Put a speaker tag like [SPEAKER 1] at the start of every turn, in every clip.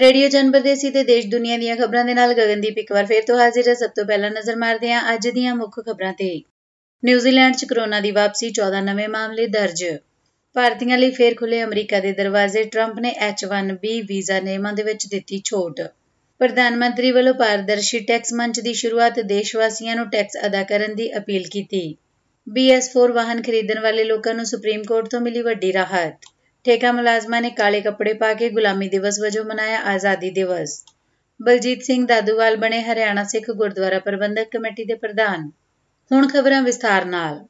[SPEAKER 1] Radio ਜਨਬਦੇਸੀ ਤੇ ਦੇਸ਼ ਦੁਨੀਆ ਦੀਆਂ ਖਬਰਾਂ ਦੇ ਨਾਲ ਗਗਨਦੀਪ ਇੱਕ ਵਾਰ ਫੇਰ ਤੋਂ ਹਾਜ਼ਰ ਹੈ ਸਭ ਤੋਂ ਪਹਿਲਾਂ ਨਜ਼ਰ ਮਾਰਦੇ ਹਾਂ ਅੱਜ ਦੀਆਂ ਮੁੱਖ ਖਬਰਾਂ ਤੇ ਨਿਊਜ਼ੀਲੈਂਡ 'ਚ ਕਰੋਨਾ ਦੀ ਵਾਪਸੀ 14 ਨਵੇਂ ਮਾਮਲੇ ਦਰਜ ਭਾਰਤੀਆਂ ਲਈ ਫੇਰ ਖੁੱਲੇ ਅਮਰੀਕਾ ਦੇ ਦਰਵਾਜ਼ੇ ਟਰੰਪ ਨੇ H1B ਵੀਜ਼ਾ ਨਿਯਮਾਂ ਦੇ ਵਿੱਚ ਦਿੱਤੀ ਛੋਟ ਪ੍ਰਧਾਨ ਮੰਤਰੀ ਵੱਲੋਂ ਪਾਰਦਰਸ਼ੀ ਟੈਕਸ ਮੰਚ ਦੀ ਸ਼ੁਰੂਆਤ ਦੇਸ਼ ਵਾਸੀਆਂ ਨੂੰ ਟੈਕਸ ਅਦਾ ਕਰਨ ਦੀ ਅਪੀਲ ਕੀਤੀ BS4 ਵਾਹਨ ਖਰੀਦਣ ਵਾਲੇ ਲੋਕਾਂ ਨੂੰ ਸੁਪਰੀਮ ਕੋਰਟ ਤੋਂ ਮਿਲੀ ਵੱਡੀ ਰਾਹਤ ਠੇਕਾ ਮੁਲਾਜ਼ਮਾਂ ਨੇ ਕਾਲੇ ਕੱਪੜੇ ਪਾ ਕੇ ਗੁਲਾਮੀ ਦਿਵਸ ਵਜੋਂ ਮਨਾਇਆ ਆਜ਼ਾਦੀ ਦਿਵਸ ਬਲਜੀਤ ਸਿੰਘ ਦਾਦੂਵਾਲ ਬਣੇ ਹਰਿਆਣਾ ਸਿੱਖ ਗੁਰਦੁਆਰਾ ਪ੍ਰਬੰਧਕ ਕਮੇਟੀ ਦੇ ਪ੍ਰਧਾਨ ਹੁਣ ਖਬਰਾਂ ਵਿਸਥਾਰ ਨਾਲ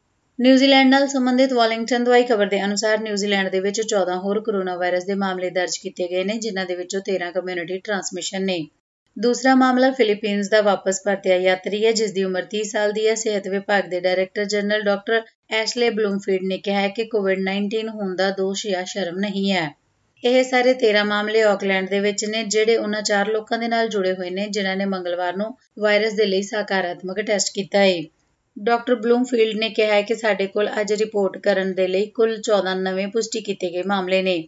[SPEAKER 1] ਨਿਊਜ਼ੀਲੈਂਡ ਨਾਲ ਸੰਬੰਧਿਤ ਵਾਲਿੰਗਟਨ ਦਵਾਈ ਖਬਰ ਦੇ ਅਨੁਸਾਰ ਨਿਊਜ਼ੀਲੈਂਡ ਦੇ ਵਿੱਚ 14 ਹੋਰ ਕੋਰੋਨਾ ਵਾਇਰਸ ਦੇ ਮਾਮਲੇ ਦਰਜ ਕੀਤੇ ਗਏ ਨੇ ਜਿਨ੍ਹਾਂ ਦੇ ਵਿੱਚੋਂ 13 ਕਮਿਊਨਿਟੀ ਟ੍ਰਾਂਸਮਿਸ਼ਨ ਨੇ ਦੂਸਰਾ ਮਾਮਲਾ ਫਿਲੀਪੀਨਸ ਦਾ ਵਾਪਸ ਪਰਤਿਆ ਯਾਤਰੀ ਹੈ ਜਿਸ ਦੀ ਉਮਰ 30 ਸਾਲ ਦੀ ਹੈ ਸਿਹਤ ਵਿਭਾਗ ਦੇ director general doctor Ashley Bloomfield ਨੇ ਕਿਹਾ ਹੈ ਕਿ ਕੋਵਿਡ-19 ਹੋਣ ਦਾ ਦੋਸ਼ ਜਾਂ ਸ਼ਰਮ ਨਹੀਂ ਹੈ। ਇਹ ਸਾਰੇ 13 ਮਾਮਲੇ ਆਕਲੈਂਡ ਦੇ ਵਿੱਚ ਨੇ ਜਿਹੜੇ ਉਹਨਾਂ ਚਾਰ ਲੋਕਾਂ ਦੇ ਨਾਲ ਜੁੜੇ ਹੋਏ ਨੇ ਜਿਨ੍ਹਾਂ ਨੇ ਮੰਗਲਵਾਰ ਨੂੰ ਵਾਇਰਸ ਦੇ ਲਈ ਸਕਾਰਾਤਮਕ ਟੈਸਟ ਕੀਤਾ ਹੈ। ਡਾਕਟਰ ਬਲੂਮਫੀਲਡ ਨੇ ਕਿਹਾ ਹੈ ਕਿ ਸਾਡੇ ਕੋਲ ਅੱਜ ਰਿਪੋਰਟ ਕਰਨ ਦੇ ਲਈ ਕੁੱਲ 14 ਨਵੇਂ ਪੁਸ਼ਟੀ ਕੀਤੇ ਗਏ ਮਾਮਲੇ ਨੇ।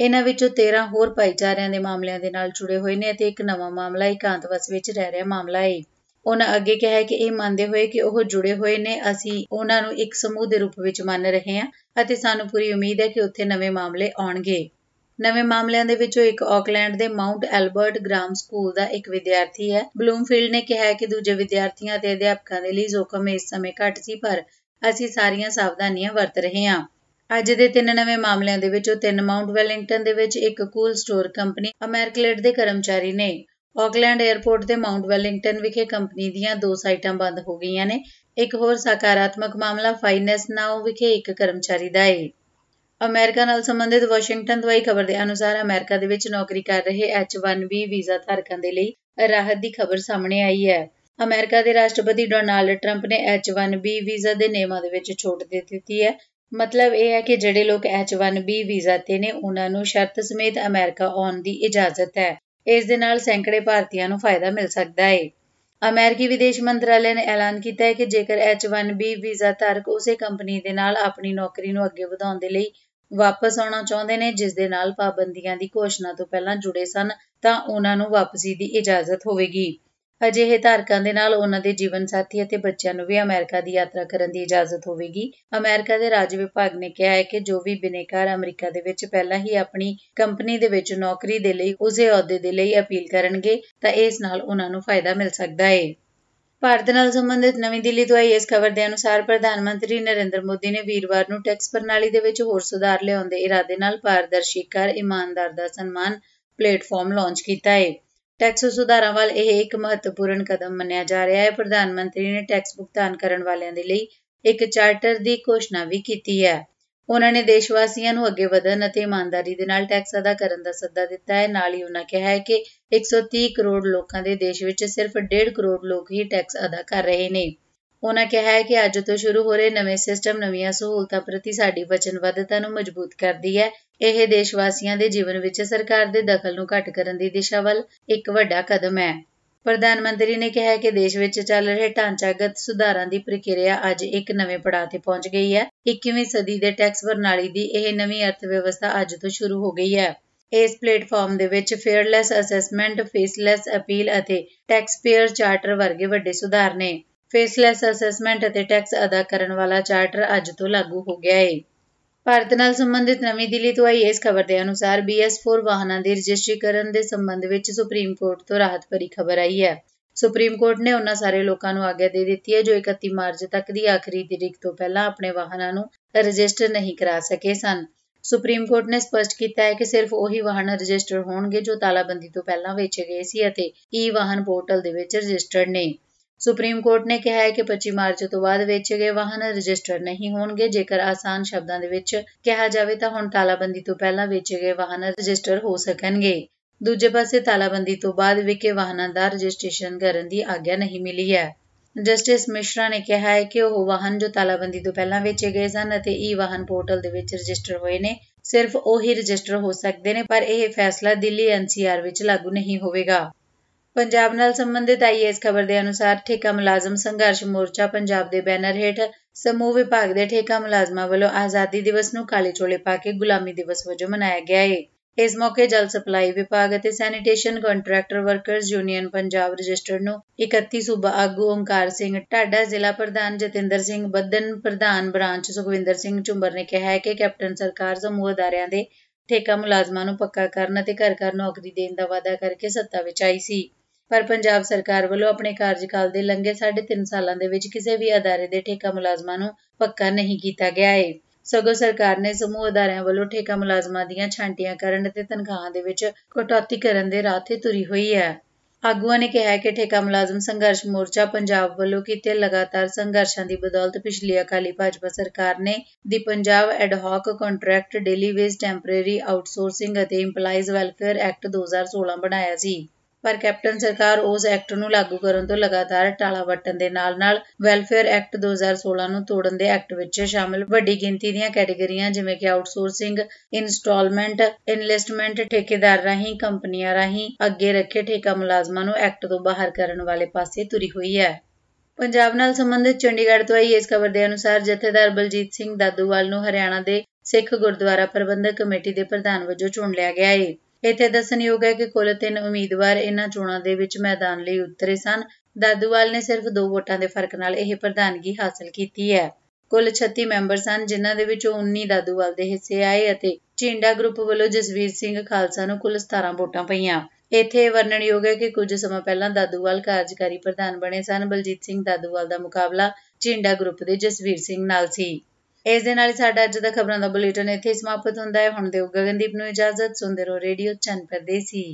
[SPEAKER 1] ਇਹਨਾਂ ਵਿੱਚੋਂ 13 ਹੋਰ ਭਾਈਚਾਰਿਆਂ ਦੇ ਮਾਮਲਿਆਂ ਦੇ ਨਾਲ ਜੁੜੇ ਹੋਏ ਨੇ ਅਤੇ ਇੱਕ ਨਵਾਂ ਮਾਮਲਾ ਇਕਾਂਤਵਾਸ ਵਿੱਚ ਰਹਿ ਰਿਹਾ ਮਾਮਲਾ ਹੈ। ਉਹਨਾਂ ਅੱਗੇ ਕਿਹਾ ਹੈ ਕਿ ਇਹ ਮੰਨਦੇ ਹੋਏ ਕਿ ਉਹ ਜੁੜੇ ਹੋਏ ਨੇ ਅਸੀਂ ਉਹਨਾਂ ਨੂੰ ਇੱਕ ਸਮੂਹ ਦੇ ਰੂਪ ਵਿੱਚ ਮੰਨ ਰਹੇ ਹਾਂ ਅਤੇ ਸਾਨੂੰ ਪੂਰੀ ਉਮੀਦ ਹੈ ਕਿ ਉੱਥੇ ਨਵੇਂ ਮਾਮਲੇ ਆਉਣਗੇ ਨਵੇਂ ਮਾਮਲਿਆਂ ਦੇ ਵਿੱਚੋਂ ਇੱਕ ਆਕਲੈਂਡ ਦੇ ਮਾਉਂਟ ਐਲਬਰਟ ਗ੍ਰਾਮ ਸਕੂਲ ਦਾ ਇੱਕ ਵਿਦਿਆਰਥੀ ਹੈ ਬਲੂਮਫੀਲਡ ਨੇ ਕਿਹਾ ਹੈ ਕਿ ਦੂਜੇ ਵਿਦਿਆਰਥੀਆਂ ਤੇ ਅਧਿਆਪਕਾਂ ਦੇ ਲਈ ਜ਼ੋਖਮ ਇਸ ਸਮੇਂ ਘੱਟ ਸੀ ਪਰ ਅਸੀਂ ਸਾਰੀਆਂ ਸਾਵਧਾਨੀਆਂ ਵਰਤ ਰਹੇ ਹਾਂ ਅੱਜ ਦੇ ਤਿੰਨ ਨਵੇਂ ਮਾਮਲਿਆਂ ਦੇ ਵਿੱਚੋਂ ਤਿੰਨ ਮਾਉਂਟ ਵੈਲਿੰਗਟਨ ਦੇ ਵਿੱਚ ਇੱਕ ਕੂਲ ਸਟੋਰ ਕੰਪਨੀ ਅਮੈਰਕਲੇਟ ਦੇ ਕਰਮਚਾਰੀ ਨੇ ਆਕਲੈਂਡ 에ਅਰਪੋਰਟ ਤੇ ਮਾਉਂਟ ਵੈਲਿੰਗਟਨ ਵਿਖੇ ਕੰਪਨੀ ਦੀਆਂ ਦੋ ਸਾਈਟਾਂ ਬੰਦ ਹੋ ਗਈਆਂ ਨੇ ਇੱਕ ਹੋਰ ਸਕਾਰਾਤਮਕ ਮਾਮਲਾ ਫਾਈਨੈਂਸ ਨਾਓ ਵਿਖੇ ਇੱਕ ਕਰਮਚਾਰੀ ਦਾ ਹੈ ਅਮਰੀਕਾ ਨਾਲ ਸੰਬੰਧਿਤ ਵਾਸ਼ਿੰਗਟਨ ਦਵਾਈ ਖਬਰ ਦੇ ਅਨੁਸਾਰ ਅਮਰੀਕਾ ਦੇ ਵਿੱਚ ਨੌਕਰੀ ਕਰ ਰਹੇ H1B ਵੀਜ਼ਾ ਧਾਰਕਾਂ ਦੇ ਲਈ ਰਾਹਤ ਦੀ ਖਬਰ ਸਾਹਮਣੇ ਆਈ ਹੈ ਅਮਰੀਕਾ ਦੇ ਰਾਸ਼ਟਰਪਤੀ ਡੋਨਾਲਡ ਟਰੰਪ ਨੇ H1B ਵੀਜ਼ਾ ਦੇ ਨਿਯਮਾਂ ਦੇ ਵਿੱਚ ਛੋਟ ਦੇ ਦਿੱਤੀ ਹੈ ਮਤਲਬ ਇਹ ਹੈ ਕਿ ਜਿਹੜੇ ਲੋਕ H1B ਵੀਜ਼ਾ ਤੇ ਨੇ ਉਹਨਾਂ ਨੂੰ ਸ਼ਰਤ ਸਮੇਤ ਅਮਰੀਕਾ ਆਉਣ ਦੀ ਇਜਾਜ਼ਤ ਹੈ ਇਸ ਦੇ ਨਾਲ ਸੈਂਕੜੇ ਭਾਰਤੀਆਂ ਨੂੰ ਫਾਇਦਾ ਮਿਲ ਸਕਦਾ ਹੈ ਅਮਰੀਕੀ ਵਿਦੇਸ਼ ਮੰਤਰਾਲੇ ਨੇ ਐਲਾਨ ਕੀਤਾ ਹੈ ਕਿ ਜੇਕਰ H1B ਵੀਜ਼ਾ ਧਾਰਕ ਉਸੇ ਕੰਪਨੀ ਦੇ ਨਾਲ ਆਪਣੀ ਨੌਕਰੀ ਨੂੰ ਅੱਗੇ ਵਧਾਉਣ ਦੇ ਲਈ ਵਾਪਸ ਆਉਣਾ ਚਾਹੁੰਦੇ ਨੇ ਜਿਸ ਦੇ ਨਾਲ ਪਾਬੰਦੀਆਂ ਦੀ ਘੋਸ਼ਣਾ ਤੋਂ ਪਹਿਲਾਂ ਜੁੜੇ ਸਨ ਤਾਂ ਉਹਨਾਂ ਨੂੰ ਵਾਪਸੀ ਦੀ ਇਜਾਜ਼ਤ ਹੋਵੇਗੀ ਅਜਿਹੇ ਧਾਰਕਾਂ ਦੇ ਨਾਲ ਉਹਨਾਂ ਦੇ ਜੀਵਨ ਸਾਥੀ ਅਤੇ ਬੱਚਿਆਂ ਨੂੰ ਵੀ ਅਮਰੀਕਾ ਦੀ ਯਾਤਰਾ ਕਰਨ ਦੀ ਇਜਾਜ਼ਤ ਹੋਵੇਗੀ ਅਮਰੀਕਾ ਦੇ ਰਾਜ ਵਿਭਾਗ ਨੇ ਕਿਹਾ ਹੈ ਕਿ ਜੋ ਵੀ ਬਿਨੇਕਾਰ ਅਮਰੀਕਾ ਦੇ ਵਿੱਚ ਪਹਿਲਾਂ ਹੀ ਆਪਣੀ ਕੰਪਨੀ ਦੇ ਵਿੱਚ ਨੌਕਰੀ ਦੇ ਲਈ ਉਸੇ ਅਹੁਦੇ ਦੇ ਲਈ ਅਪੀਲ ਕਰਨਗੇ ਤਾਂ ਇਸ ਨਾਲ ਉਹਨਾਂ ਨੂੰ ਫਾਇਦਾ ਮਿਲ ਸਕਦਾ ਹੈ ਭਾਰਤ ਨਾਲ ਸੰਬੰਧਿਤ ਨਵੀਂ ਦਿੱਲੀ ਤੋਂ ਆਈ ਇਸ ਖਬਰ ਦੇ ਅਨੁਸਾਰ ਪ੍ਰਧਾਨ ਮੰਤਰੀ ਨਰਿੰਦਰ ਮੋਦੀ ਨੇ ਵੀਰਵਾਰ ਨੂੰ ਟੈਕਸ ਪ੍ਰਣਾਲੀ ਦੇ ਵਿੱਚ ਹੋਰ ਸੁਧਾਰ ਲਿਆਉਣ ਦੇ ਇਰਾਦੇ ਨਾਲ ਪਾਰਦਰਸ਼ੀ ਕਰ ਇਮਾਨਦਾਰ ਦਾ ਸਨਮਾਨ ਪਲੇਟਫਾਰਮ ਲਾਂਚ ਕੀਤਾ ਹੈ ਟੈਕਸ ਸੁਧਾਰਾਂ ਵੱਲ ਇਹ ਇੱਕ ਮਹੱਤਵਪੂਰਨ ਕਦਮ ਮੰਨਿਆ ਜਾ ਰਿਹਾ ਹੈ ਪ੍ਰਧਾਨ ਮੰਤਰੀ ਨੇ ਟੈਕਸ ਭੁਗਤਾਨ ਕਰਨ ਵਾਲਿਆਂ ਦੇ ਲਈ ਇੱਕ ਚਾਰਟਰ ਦੀ ਘੋਸ਼ਣਾ ਵੀ ਕੀਤੀ ਹੈ ਉਹਨਾਂ ਨੇ ਦੇਸ਼ ਵਾਸੀਆਂ ਨੂੰ ਅੱਗੇ ਵਧਣ ਅਤੇ ਇਮਾਨਦਾਰੀ ਦੇ ਨਾਲ ਟੈਕਸ ਅਦਾ ਕਰਨ ਦਾ ਸੱਦਾ ਦਿੱਤਾ ਹੈ ਨਾਲ ਹੀ ਉਹਨਾਂ ਕਿਹਾ ਹੈ ਕਿ 130 ਕਰੋੜ ਲੋਕਾਂ ਦੇ ਦੇਸ਼ ਵਿੱਚ ਸਿਰਫ 1.5 ਕਰੋੜ ਲੋਕ ਹੀ ਟੈਕਸ ਅਦਾ ਕਰ ਰਹੇ ਨੇ ਉਹਨਾਂ ਕਿਹਾ ਹੈ ਕਿ ਅੱਜ ਤੋਂ ਸ਼ੁਰੂ ਹੋ ਰਹੇ ਨਵੇਂ ਸਿਸਟਮ ਨਵੀਆਂ ਸਹੂਲਤਾਂ ਪ੍ਰਤੀ ਸਾਡੀ ਵਚਨਬੱਧਤਾ ਨੂੰ ਮਜ਼ਬੂਤ ਕਰਦੀ ਹੈ ਇਹ ਦੇਸ਼ ਵਾਸੀਆਂ ਦੇ ਜੀਵਨ ਵਿੱਚ ਸਰਕਾਰ ਦੇ ਦਖਲ ਨੂੰ ਘਟ ਕਰਨ ਦੀ ਦਿਸ਼ਾ ਵੱਲ ਇੱਕ ਵੱਡਾ ਕਦਮ ਹੈ ਪ੍ਰਧਾਨ ਮੰਤਰੀ ਨੇ ਕਿਹਾ ਕਿ ਦੇਸ਼ ਵਿੱਚ ਚੱਲ ਰਹੇ ਢਾਂਚਾਗਤ ਸੁਧਾਰਾਂ ਦੀ ਪ੍ਰਕਿਰਿਆ ਅੱਜ ਇੱਕ ਨਵੇਂ ਪੜਾਅ ਤੇ ਪਹੁੰਚ ਗਈ ਹੈ 21ਵੀਂ ਸਦੀ ਦੇ ਟੈਕਸ ਪ੍ਰਣਾਲੀ ਦੀ ਇਹ ਨਵੀਂ ਅਰਥਵਿਵਸਥਾ ਅੱਜ ਤੋਂ ਸ਼ੁਰੂ ਹੋ ਗਈ ਹੈ ਇਸ ਪਲੇਟਫਾਰਮ ਦੇ ਵਿੱਚ ਫੇਅਰਲੈਸ ਅਸੈਸਮੈਂਟ ਫੇਸਲੈਸ ਅਪੀਲ ਅਤੇ ਟੈਕਸ ਪੇਅਰ ਚਾਰਟਰ ਵਰਗੇ ਵੱਡੇ ਸੁਧਾਰ ਨੇ ਫੇਸਲੈਸ ਅਸੈਸਮੈਂਟ ਅਤੇ ਟੈਕਸ ਅਦਾ ਕਰਨ ਵਾਲਾ ਚਾਰਟਰ ਅੱਜ ਤੋਂ ਲਾਗੂ ਹੋ ਗਿਆ ਹੈ ਭਾਰਤ ਨਾਲ ਸੰਬੰਧਿਤ ਨਵੀਂ ਦਿੱਲੀ ਤੋਂ ਆਈ ਇਸ ਖਬਰ ਦੇ ਅਨੁਸਾਰ BS4 ਵਾਹਨਾਂ ਦੇ ਰਜਿਸਟ੍ਰੇਸ਼ਨ ਦੇ ਸੰਬੰਧ ਵਿੱਚ ਸੁਪਰੀਮ ਕੋਰਟ ਤੋਂ ਰਾਹਤ ਭਰੀ ਖਬਰ ਆਈ ਹੈ ਸੁਪਰੀਮ ਕੋਰਟ ਨੇ ਉਹਨਾਂ ਸਾਰੇ ਲੋਕਾਂ ਨੂੰ ਆਗਿਆ ਦੇ ਦਿੱਤੀ ਹੈ ਜੋ 31 ਮਾਰਚ ਤੱਕ ਦੀ ਆਖਰੀ ਤਰੀਕ ਤੋਂ ਪਹਿਲਾਂ ਆਪਣੇ ਵਾਹਨਾਂ ਨੂੰ ਰਜਿਸਟਰ ਨਹੀਂ ਕਰਾ ਸਕੇ ਸਨ ਸੁਪਰੀਮ ਕੋਰਟ ਨੇ ਸਪਸ਼ਟ ਕੀਤਾ ਹੈ ਕਿ ਸਿਰਫ ਉਹੀ ਵਾਹਨ ਰਜਿਸਟਰ ਹੋਣਗੇ ਜੋ ਤਾਲਾਬੰਦੀ ਤੋਂ ਪਹਿਲਾਂ ਵੇਚੇ ਗਏ ਸੀ ਅਤੇ ਈ ਵਾਹਨ ਪੋਰਟਲ ਦੇ ਵਿੱਚ ਰਜਿਸਟਰਡ ਨੇ ਸੁਪਰੀਮ ਕੋਰਟ ਨੇ ਕਿਹਾ ਹੈ ਕਿ 25 ਮਾਰਚ ਤੋਂ ਬਾਅਦ ਵੇਚੇ ਗਏ ਵਾਹਨ ਰਜਿਸਟਰ ਨਹੀਂ ਹੋਣਗੇ ਜੇਕਰ ਆਸਾਨ ਸ਼ਬਦਾਂ ਦੇ ਵਿੱਚ ਕਿਹਾ ਜਾਵੇ ਤਾਂ ਹੁਣ ਤਾਲਾਬੰਦੀ ਤੋਂ ਪਹਿਲਾਂ ਵੇਚੇ ਗਏ ਵਾਹਨ ਰਜਿਸਟਰ ਹੋ ਸਕਣਗੇ ਦੂਜੇ ਪਾਸੇ ਤਾਲਾਬੰਦੀ ਤੋਂ ਬਾਅਦ ਵਿਕੇ ਵਾਹਨਾਂ ਦਾ ਰਜਿਸਟ੍ਰੇਸ਼ਨ ਕਰਨ ਦੀ ਆਗਿਆ ਨਹੀਂ ਮਿਲੀ ਹੈ ਜਸਟਿਸ ਮਿਸ਼ਰਾ ਨੇ ਕਿਹਾ ਹੈ ਕਿ ਉਹ ਵਾਹਨ ਜੋ ਤਾਲਾਬੰਦੀ ਤੋਂ ਪਹਿਲਾਂ ਵੇਚੇ ਗਏ ਸਨ ਅਤੇ ਈ ਵਾਹਨ ਪੋਰਟਲ ਦੇ ਵਿੱਚ ਰਜਿਸਟਰ ਹੋਏ ਨੇ ਸਿਰਫ ਉਹੀ ਰਜਿਸਟਰ ਹੋ ਸਕਦੇ ਨੇ ਪਰ ਇਹ ਫੈਸਲਾ ਦਿੱਲੀ ਐਨਸੀਆਰ ਵਿੱਚ ਲਾਗੂ ਨਹੀਂ ਹੋਵੇਗਾ ਪੰਜਾਬ ਨਾਲ ਸੰਬੰਧਿਤ ਆਈਐਸ ਇਸ ਖਬਰ ਦੇ ਅਨੁਸਾਰ ਠੇਕਾ ਮੁਲਾਜ਼ਮ ਸੰਘਰਸ਼ ਮੋਰਚਾ ਪੰਜਾਬ ਦੇ ਬੈਨਰ ਹੇਠ ਸਮੂਹ ਵਿਭਾਗ ਦੇ ਠੇਕਾ ਮੁਲਾਜ਼ਮਾਂ ਵੱਲੋਂ ਆਜ਼ਾਦੀ ਦਿਵਸ ਨੂੰ ਕਾਲੇ ਚੋਲੇ ਪਾ ਕੇ ਗੁਲਾਮੀ ਦਿਵਸ ਵਜੋਂ ਮਨਾਇਆ ਗਿਆ ਹੈ ਇਸ ਮੌਕੇ ਜਲ ਸਪਲਾਈ ਵਿਭਾਗ ਅਤੇ sanitation contractor workers union Punjab register ਨੂੰ 31 ਸੂਬਾ ਆਗੂ ਓਮਕਾਰ ਸਿੰਘ ਟਾਡਾ ਜ਼ਿਲ੍ਹਾ ਪ੍ਰਧਾਨ ਜਤਿੰਦਰ ਸਿੰਘ ਬੱਦਨ ਪ੍ਰਧਾਨ ਬ੍ਰਾਂਚ ਸੁਖਵਿੰਦਰ ਸਿੰਘ ਚੁੰਬਰ ਨੇ ਕਿਹਾ ਹੈ ਕਿ ਕੈਪਟਨ ਸਰਕਾਰ ਸਮੂਹ ਅਦਾਰਿਆਂ ਦੇ ਠੇਕਾ ਮੁਲਾਜ਼ਮਾਂ ਨੂੰ ਪੱਕਾ ਕਰਨ ਅਤੇ ਘਰ ਘਰ ਨੌਕਰੀ ਦੇਣ ਦਾ ਵਾਅਦਾ ਕਰਕੇ ਸੱਤਾ ਵਿੱਚ ਆਈ ਸੀ ਪਰ ਪੰਜਾਬ ਸਰਕਾਰ ਵੱਲੋਂ ਆਪਣੇ ਕਾਰਜਕਾਲ ਦੇ ਲੰਘੇ 3.5 ਸਾਲਾਂ ਦੇ ਵਿੱਚ ਕਿਸੇ ਵੀ ਅਦਾਰੇ ਦੇ ਠੇਕਾ ਮੁਲਾਜ਼ਮਾਂ ਨੂੰ ਪੱਕਾ ਨਹੀਂ ਕੀਤਾ ਗਿਆ ਹੈ ਸਗੋਂ ਸਰਕਾਰ ਨੇ ਸਮੂਹ ਅਦਾਰਿਆਂ ਵੱਲੋਂ ਠੇਕਾ ਮੁਲਾਜ਼ਮਾਂ ਦੀਆਂ ਛਾਂਟੀਆਂ ਕਰਨ ਅਤੇ ਤਨਖਾਹਾਂ ਦੇ ਵਿੱਚ ਕਟੌਤੀ ਕਰਨ ਦੇ ਰਾਹ ਤੇ ਤੁਰੀ ਹੋਈ ਹੈ ਆਗੂਆਂ ਨੇ ਕਿਹਾ ਕਿ ਠੇਕਾ ਮੁਲਾਜ਼ਮ ਸੰਘਰਸ਼ ਮੋਰਚਾ ਪੰਜਾਬ ਵੱਲੋਂ ਕੀਤੇ ਲਗਾਤਾਰ ਸੰਘਰਸ਼ਾਂ ਦੀ ਬਦੌਲਤ ਪਿਛਲੀ ਅਕਾਲੀ ਭਾਜਪਾ ਸਰਕਾਰ ਨੇ ਦੀ Punjab hoc contract daily wage temporary outsourcing ਅਤੇ ਇੰਪਲਾਈਜ਼ ਵੈਲਫੇਅਰ ਐਕਟ 2016 ਬਣਾਇਆ ਸੀ ਪਰ ਕੈਪਟਨ ਸਰਕਾਰ ਉਸ ਐਕਟ ਨੂੰ ਲਾਗੂ ਕਰਨ ਤੋਂ ਲਗਾਤਾਰ ਟਾਲਾ ਵਟਣ ਦੇ ਨਾਲ-ਨਾਲ ਵੈਲਫੇਅਰ ਐਕਟ 2016 ਨੂੰ ਤੋੜਨ ਦੇ ਐਕਟ ਵਿੱਚ ਸ਼ਾਮਲ ਵੱਡੀ ਗਿਣਤੀ ਦੀਆਂ ਕੈਟਾਗਰੀਆਂ ਜਿਵੇਂ ਕਿ ਆਊਟਸੋਰਸਿੰਗ, ਇਨਸਟਾਲਮੈਂਟ, ਇਨਵੈਸਟਮੈਂਟ ਠੇਕੇਦਾਰ ਰਾਹੀਂ ਕੰਪਨੀਆਂ ਰਾਹੀਂ ਅੱਗੇ ਰੱਖੇ ਠੇਕਾ ਮੁਲਾਜ਼ਮਾਂ ਨੂੰ ਐਕਟ ਤੋਂ ਬਾਹਰ ਕਰਨ ਵਾਲੇ ਪਾਸੇ ਤੁਰੀ ਹੋਈ ਹੈ। ਪੰਜਾਬ ਨਾਲ ਸੰਬੰਧਿਤ ਚੰਡੀਗੜ੍ਹ ਤੋਂ ਆਈ ਇਸ ਖਬਰ ਦੇ ਅਨੁਸਾਰ ਜਥੇਦਾਰ ਬਲਜੀਤ ਸਿੰਘ ਦਾਦੂਵਾਲ ਨੂੰ ਹਰਿਆਣਾ ਦੇ ਸਿੱਖ ਗੁਰਦੁਆਰਾ ਪ੍ਰਬੰਧਕ ਕਮੇਟੀ ਦੇ ਪ੍ਰਧਾਨ ਵਜੋਂ ਚੁਣ ਲਿਆ ਗਿਆ ਹੈ। ਇੱਥੇ ਦੱਸਣਯੋਗ ਹੈ ਕਿ ਕੁੱਲ ਤਿੰਨ ਉਮੀਦਵਾਰ ਇਹਨਾਂ ਚੋਣਾਂ ਦੇ ਵਿੱਚ ਮੈਦਾਨ ਲਈ ਉਤਰੇ ਸਨ ਦਾਦੂਵਾਲ ਨੇ ਸਿਰਫ 2 ਵੋਟਾਂ ਦੇ ਫਰਕ ਨਾਲ ਇਹ ਪ੍ਰਧਾਨਗੀ ਹਾਸਲ ਕੀਤੀ ਹੈ ਕੁੱਲ 36 ਮੈਂਬਰ ਸਨ ਜਿਨ੍ਹਾਂ ਦੇ ਵਿੱਚੋਂ 19 ਦਾਦੂਵਾਲ ਦੇ ਹਿੱਸੇ ਆਏ ਅਤੇ ਝਿੰਡਾ ਗਰੁੱਪ ਵੱਲੋਂ ਜਸਵੀਰ ਸਿੰਘ ਖਾਲਸਾ ਨੂੰ ਕੁੱਲ 17 ਵੋਟਾਂ ਪਈਆਂ ਇਥੇ ਵਰਣਨਯੋਗ ਹੈ ਕਿ ਕੁਝ ਸਮਾਂ ਪਹਿਲਾਂ ਦਾਦੂਵਾਲ ਕਾਰਜਕਾਰੀ ਪ੍ਰਧਾਨ ਬਣੇ ਸਨ ਬਲਜੀਤ ਸਿੰਘ ਦਾਦੂਵਾਲ ਦਾ ਮੁਕਾਬਲਾ ਝਿੰਡਾ ਗਰੁੱਪ ਦੇ ਜਸਵੀਰ ਸਿੰਘ ਨਾਲ ਸੀ ਇਸ ਦੇ ਨਾਲ ਹੀ ਸਾਡਾ ਅੱਜ ਦਾ ਖਬਰਾਂ ਦਾ ਬੁਲੇਟਿਨ ਇੱਥੇ ਸਮਾਪਤ ਹੁੰਦਾ ਹੈ ਹੁਣ ਦਿਓ ਗਗਨਦੀਪ ਨੂੰ ਇਜਾਜ਼ਤ ਸੁਣਦੇ ਰਹੋ ਰੇਡੀਓ ਚੰਨ ਪਰਦੇਸੀ